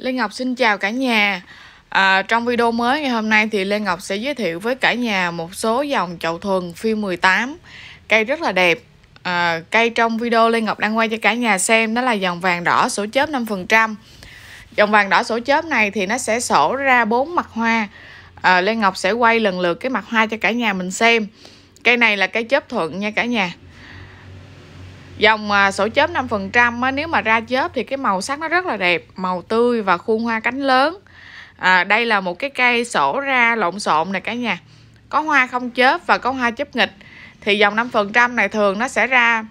Lê Ngọc xin chào cả nhà à, Trong video mới ngày hôm nay thì Lê Ngọc sẽ giới thiệu với cả nhà một số dòng chậu thuần phi 18 Cây rất là đẹp à, Cây trong video Lê Ngọc đang quay cho cả nhà xem đó là dòng vàng đỏ sổ chớp 5% Dòng vàng đỏ sổ chớp này thì nó sẽ sổ ra bốn mặt hoa à, Lê Ngọc sẽ quay lần lượt cái mặt hoa cho cả nhà mình xem Cây này là cây chớp thuận nha cả nhà dòng à, sổ chớp 5% trăm nếu mà ra chớp thì cái màu sắc nó rất là đẹp màu tươi và khuôn hoa cánh lớn à, đây là một cái cây sổ ra lộn xộn này cả nhà có hoa không chớp và có hoa chớp nghịch thì dòng 5% này thường nó sẽ ra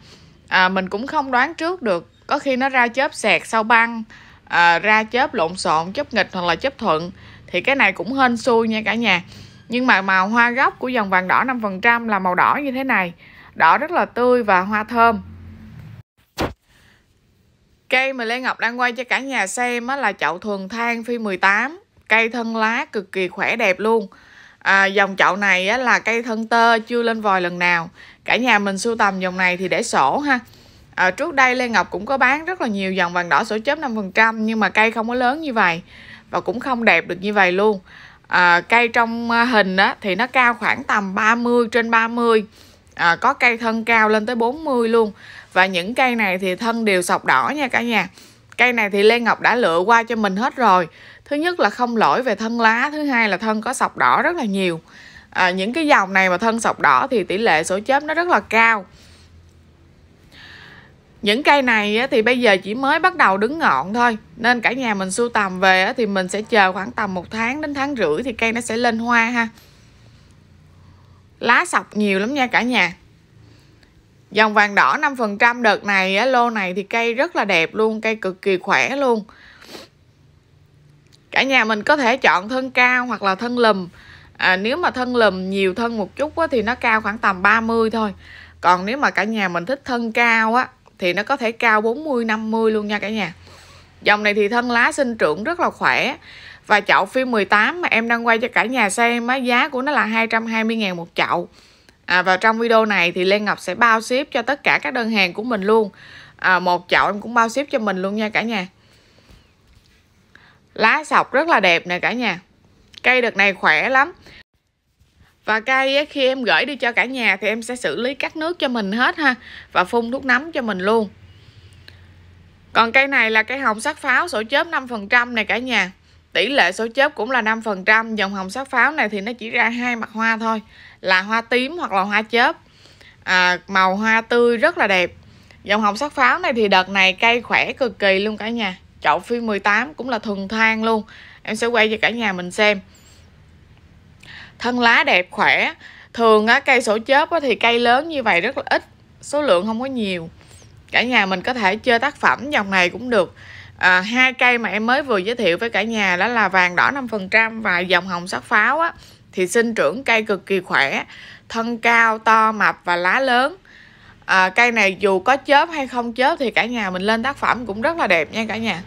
à, mình cũng không đoán trước được có khi nó ra chớp sẹt sau băng à, ra chớp lộn xộn chớp nghịch hoặc là chớp thuận thì cái này cũng hên xui nha cả nhà nhưng mà màu hoa gốc của dòng vàng đỏ 5% là màu đỏ như thế này đỏ rất là tươi và hoa thơm Cây mà Lê Ngọc đang quay cho cả nhà xem á, là chậu thuần than phi 18 Cây thân lá cực kỳ khỏe đẹp luôn à, Dòng chậu này á, là cây thân tơ chưa lên vòi lần nào Cả nhà mình sưu tầm dòng này thì để sổ ha à, Trước đây Lê Ngọc cũng có bán rất là nhiều dòng vàng đỏ sổ chớp 5% Nhưng mà cây không có lớn như vậy Và cũng không đẹp được như vậy luôn à, Cây trong à, hình á, thì nó cao khoảng tầm 30 trên 30 à, Có cây thân cao lên tới 40 luôn và những cây này thì thân đều sọc đỏ nha cả nhà cây này thì Lê Ngọc đã lựa qua cho mình hết rồi thứ nhất là không lỗi về thân lá thứ hai là thân có sọc đỏ rất là nhiều à, những cái dòng này mà thân sọc đỏ thì tỷ lệ sổ chớp nó rất là cao những cây này thì bây giờ chỉ mới bắt đầu đứng ngọn thôi Nên cả nhà mình sưu tầm về thì mình sẽ chờ khoảng tầm một tháng đến tháng rưỡi thì cây nó sẽ lên hoa ha Lá sọc nhiều lắm nha cả nhà Dòng vàng đỏ 5% đợt này á, lô này thì cây rất là đẹp luôn, cây cực kỳ khỏe luôn. Cả nhà mình có thể chọn thân cao hoặc là thân lùm. À, nếu mà thân lùm nhiều thân một chút á, thì nó cao khoảng tầm 30 thôi. Còn nếu mà cả nhà mình thích thân cao á thì nó có thể cao 40 50 luôn nha cả nhà. Dòng này thì thân lá sinh trưởng rất là khỏe. Và chậu phi 18 mà em đang quay cho cả nhà xem á giá của nó là 220 000 một chậu à, và trong video này thì Lê Ngọc sẽ bao ship cho tất cả các đơn hàng của mình luôn à, một chậu em cũng bao ship cho mình luôn nha cả nhà lá sọc rất là đẹp nè cả nhà cây đợt này khỏe lắm và cây khi em gửi đi cho cả nhà thì em sẽ xử lý cắt nước cho mình hết ha và phun thuốc nấm cho mình luôn còn cây này là cây hồng sắc pháo sổ chớp 5% này cả nhà Tỷ lệ số chớp cũng là 5%, dòng hồng sắc pháo này thì nó chỉ ra hai mặt hoa thôi, là hoa tím hoặc là hoa chớp. À, màu hoa tươi rất là đẹp. Dòng hồng sắc pháo này thì đợt này cây khỏe cực kỳ luôn cả nhà. Chậu phi 18 cũng là thuần thang luôn. Em sẽ quay cho cả nhà mình xem. Thân lá đẹp khỏe. Thường á, cây sổ chớp á, thì cây lớn như vậy rất là ít, số lượng không có nhiều. Cả nhà mình có thể chơi tác phẩm dòng này cũng được à, hai cây mà em mới vừa giới thiệu với cả nhà đó là vàng đỏ 5% và dòng hồng sắc pháo á thì sinh trưởng cây cực kỳ khỏe thân cao to mập và lá lớn à, cây này dù có chớp hay không chớp thì cả nhà mình lên tác phẩm cũng rất là đẹp nha cả nhà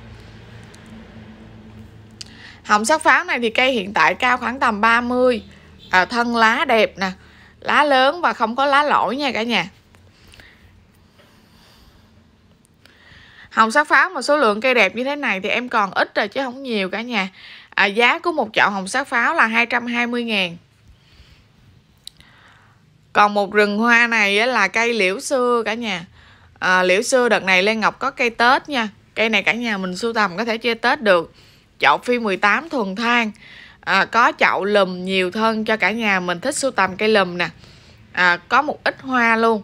hồng sắc pháo này thì cây hiện tại cao khoảng tầm 30 à, thân lá đẹp nè lá lớn và không có lá lỗi nha cả nhà hồng sắc pháo mà số lượng cây đẹp như thế này thì em còn ít rồi chứ không nhiều cả nhà à, giá của một chậu hồng sắc pháo là 220 ngàn còn một rừng hoa này là cây liễu xưa cả nhà à, liễu xưa đợt này Lê Ngọc có cây Tết nha cây này cả nhà mình sưu tầm có thể chơi Tết được chậu phi 18 thuần thang à, có chậu lùm nhiều thân cho cả nhà mình thích sưu tầm cây lùm nè à, có một ít hoa luôn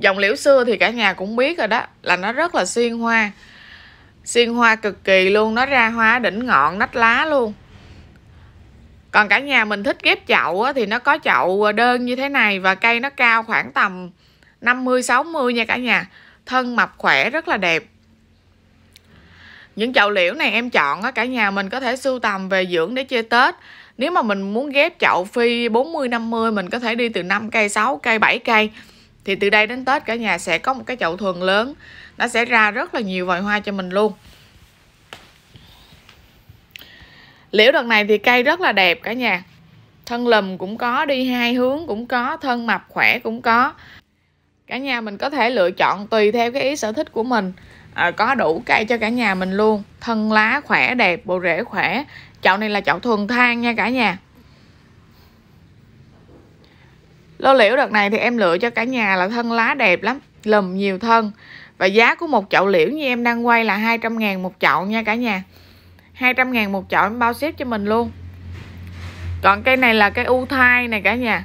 dòng liễu xưa thì cả nhà cũng biết rồi đó là nó rất là xuyên hoa xuyên hoa cực kỳ luôn nó ra hoa đỉnh ngọn nách lá luôn còn cả nhà mình thích ghép chậu á, thì nó có chậu đơn như thế này và cây nó cao khoảng tầm 50-60 nha cả nhà thân mập khỏe rất là đẹp những chậu liễu này em chọn á, cả nhà mình có thể sưu tầm về dưỡng để chơi Tết nếu mà mình muốn ghép chậu phi 40-50 mình có thể đi từ 5 cây, 6 cây, 7 cây thì từ đây đến Tết cả nhà sẽ có một cái chậu thuần lớn nó sẽ ra rất là nhiều vòi hoa cho mình luôn liễu đợt này thì cây rất là đẹp cả nhà thân lùm cũng có đi hai hướng cũng có thân mập khỏe cũng có cả nhà mình có thể lựa chọn tùy theo cái ý sở thích của mình à, có đủ cây cho cả nhà mình luôn thân lá khỏe đẹp bộ rễ khỏe chậu này là chậu thuần than nha cả nhà lô liễu đợt này thì em lựa cho cả nhà là thân lá đẹp lắm lùm nhiều thân và giá của một chậu liễu như em đang quay là 200 ngàn một chậu nha cả nhà 200 ngàn một chậu em bao ship cho mình luôn Còn cây này là cây u thai này cả nhà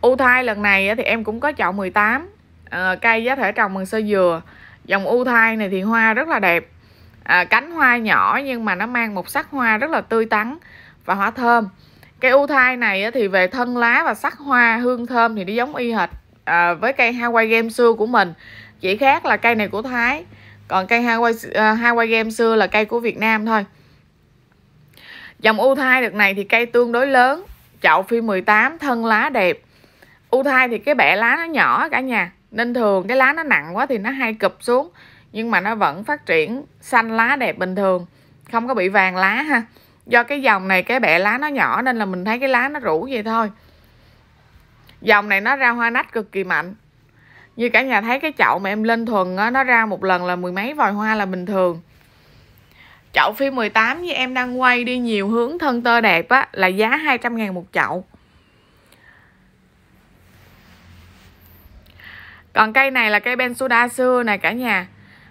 U thai lần này thì em cũng có chậu 18 à, ờ, Cây giá thể trồng bằng sơ dừa Dòng u thai này thì hoa rất là đẹp à, Cánh hoa nhỏ nhưng mà nó mang một sắc hoa rất là tươi tắn Và hoa thơm Cây u thai này thì về thân lá và sắc hoa hương thơm thì nó giống y hệt à, với cây Hawaii Game xưa của mình. Chỉ khác là cây này của Thái, còn cây Hawaii, uh, Hawaii Game xưa là cây của Việt Nam thôi. Dòng u thai được này thì cây tương đối lớn, chậu phi 18, thân lá đẹp. U thai thì cái bẻ lá nó nhỏ cả nhà, nên thường cái lá nó nặng quá thì nó hay cụp xuống, nhưng mà nó vẫn phát triển xanh lá đẹp bình thường, không có bị vàng lá ha do cái dòng này cái bẹ lá nó nhỏ nên là mình thấy cái lá nó rủ vậy thôi dòng này nó ra hoa nách cực kỳ mạnh như cả nhà thấy cái chậu mà em lên thuần á, nó ra một lần là mười mấy vòi hoa là bình thường chậu phi 18 như em đang quay đi nhiều hướng thân tơ đẹp á, là giá 200 ngàn một chậu còn cây này là cây ben soda xưa này cả nhà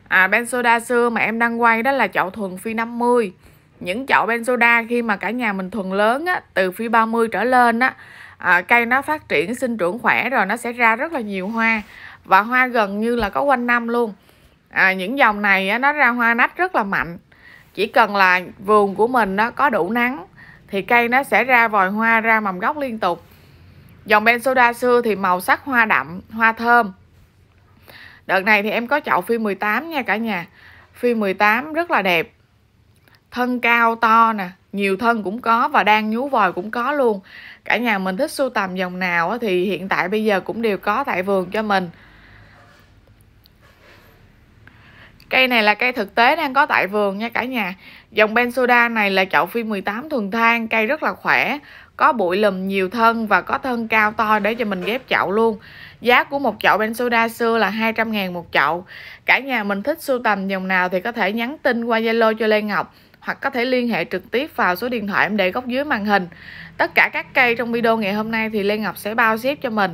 à, ben soda xưa mà em đang quay đó là chậu thuần phi 50 những chậu benzoda khi mà cả nhà mình thuần lớn á, từ phi 30 trở lên á, à, cây nó phát triển sinh trưởng khỏe rồi nó sẽ ra rất là nhiều hoa và hoa gần như là có quanh năm luôn à, những dòng này á, nó ra hoa nách rất là mạnh chỉ cần là vườn của mình nó có đủ nắng thì cây nó sẽ ra vòi hoa ra mầm gốc liên tục dòng benzoda xưa thì màu sắc hoa đậm hoa thơm đợt này thì em có chậu phi 18 nha cả nhà phi 18 rất là đẹp thân cao to nè nhiều thân cũng có và đang nhú vòi cũng có luôn cả nhà mình thích sưu tầm dòng nào thì hiện tại bây giờ cũng đều có tại vườn cho mình Cây này là cây thực tế đang có tại vườn nha cả nhà. Dòng Bensoda này là chậu phi 18 thuần thang, cây rất là khỏe, có bụi lùm nhiều thân và có thân cao to để cho mình ghép chậu luôn. Giá của một chậu Bensoda xưa là 200 ngàn một chậu. Cả nhà mình thích sưu tầm dòng nào thì có thể nhắn tin qua Zalo cho Lê Ngọc hoặc có thể liên hệ trực tiếp vào số điện thoại em để góc dưới màn hình. Tất cả các cây trong video ngày hôm nay thì Lê Ngọc sẽ bao xếp cho mình.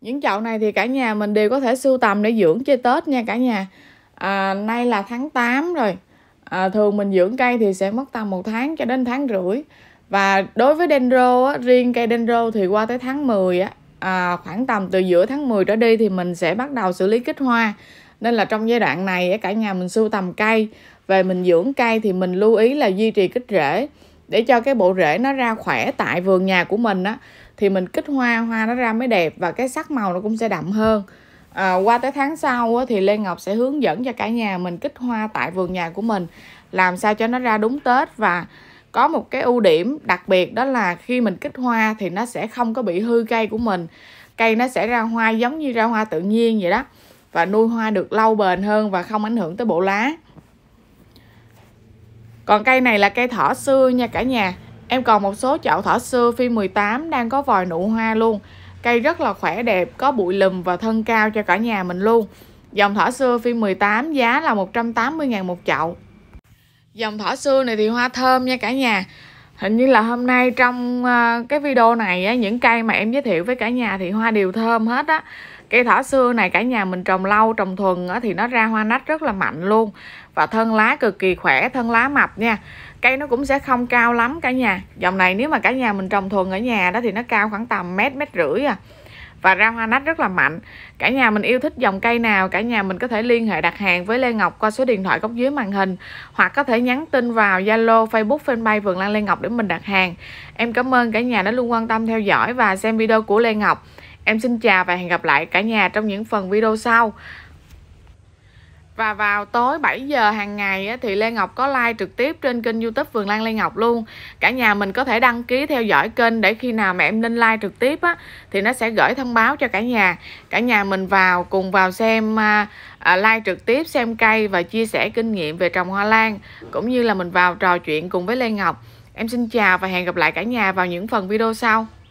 Những chậu này thì cả nhà mình đều có thể sưu tầm để dưỡng chơi Tết nha cả nhà. À, nay là tháng 8 rồi. À, thường mình dưỡng cây thì sẽ mất tầm một tháng cho đến tháng rưỡi. Và đối với dendro á, riêng cây dendro thì qua tới tháng 10 á, à, khoảng tầm từ giữa tháng 10 trở đi thì mình sẽ bắt đầu xử lý kích hoa. Nên là trong giai đoạn này cả nhà mình sưu tầm cây về mình dưỡng cây thì mình lưu ý là duy trì kích rễ để cho cái bộ rễ nó ra khỏe tại vườn nhà của mình á thì mình kích hoa hoa nó ra mới đẹp và cái sắc màu nó cũng sẽ đậm hơn à, qua tới tháng sau á, thì Lê Ngọc sẽ hướng dẫn cho cả nhà mình kích hoa tại vườn nhà của mình làm sao cho nó ra đúng Tết và có một cái ưu điểm đặc biệt đó là khi mình kích hoa thì nó sẽ không có bị hư cây của mình cây nó sẽ ra hoa giống như ra hoa tự nhiên vậy đó và nuôi hoa được lâu bền hơn và không ảnh hưởng tới bộ lá còn cây này là cây thỏ xưa nha cả nhà Em còn một số chậu thỏ xưa phi 18 đang có vòi nụ hoa luôn Cây rất là khỏe đẹp, có bụi lùm và thân cao cho cả nhà mình luôn Dòng thỏ xưa phi 18 giá là 180 ngàn một chậu Dòng thỏ xưa này thì hoa thơm nha cả nhà Hình như là hôm nay trong ờ, cái video này á, những cây mà em giới thiệu với cả nhà thì hoa đều thơm hết á. Cây thỏ xưa này cả nhà mình trồng lâu, trồng thuần á, thì nó ra hoa nách rất là mạnh luôn và thân lá cực kỳ khỏe thân lá mập nha cây nó cũng sẽ không cao lắm cả nhà dòng này nếu mà cả nhà mình trồng thuần ở nhà đó thì nó cao khoảng tầm mét mét rưỡi à và ra hoa nách rất là mạnh cả nhà mình yêu thích dòng cây nào cả nhà mình có thể liên hệ đặt hàng với Lê Ngọc qua số điện thoại góc dưới màn hình hoặc có thể nhắn tin vào Zalo Facebook fanpage Vườn Lan Lê Ngọc để mình đặt hàng em cảm ơn cả nhà đã luôn quan tâm theo dõi và xem video của Lê Ngọc em xin chào và hẹn gặp lại cả nhà trong những phần video sau và vào tối 7 giờ hàng ngày thì Lê Ngọc có like trực tiếp trên kênh youtube Vườn Lan Lê Ngọc luôn Cả nhà mình có thể đăng ký theo dõi kênh để khi nào mẹ em lên like trực tiếp á, thì nó sẽ gửi thông báo cho cả nhà Cả nhà mình vào cùng vào xem à, à, like trực tiếp, xem cây và chia sẻ kinh nghiệm về trồng hoa lan Cũng như là mình vào trò chuyện cùng với Lê Ngọc Em xin chào và hẹn gặp lại cả nhà vào những phần video sau